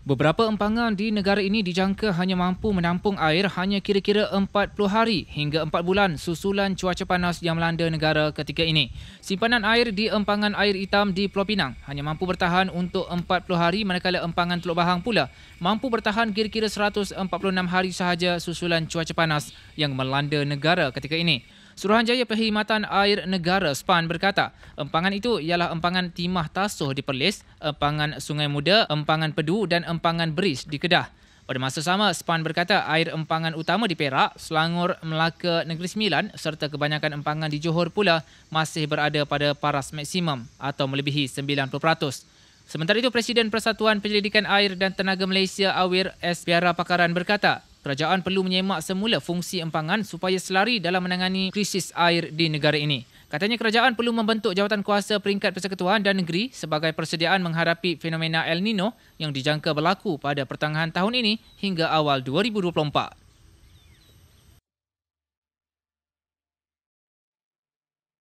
Beberapa empangan di negara ini dijangka hanya mampu menampung air hanya kira-kira 40 hari hingga 4 bulan susulan cuaca panas yang melanda negara ketika ini. Simpanan air di empangan air hitam di Pulau Pinang hanya mampu bertahan untuk 40 hari manakala empangan Teluk Bahang pula mampu bertahan kira-kira 146 hari sahaja susulan cuaca panas yang melanda negara ketika ini. Suruhanjaya Perkhidmatan Air Negara SPAN berkata, empangan itu ialah empangan timah tasuh di Perlis, empangan Sungai Muda, empangan Pedu dan empangan Beris di Kedah. Pada masa sama, SPAN berkata air empangan utama di Perak, Selangor, Melaka, Negeri Sembilan serta kebanyakan empangan di Johor pula masih berada pada paras maksimum atau melebihi 90%. Sementara itu, Presiden Persatuan Penyelidikan Air dan Tenaga Malaysia Awir S. Biara Pakaran berkata, Kerajaan perlu menyemak semula fungsi empangan supaya selari dalam menangani krisis air di negara ini. Katanya kerajaan perlu membentuk jawatan kuasa peringkat persekutuan dan negeri sebagai persediaan mengharapi fenomena El Nino yang dijangka berlaku pada pertengahan tahun ini hingga awal 2024.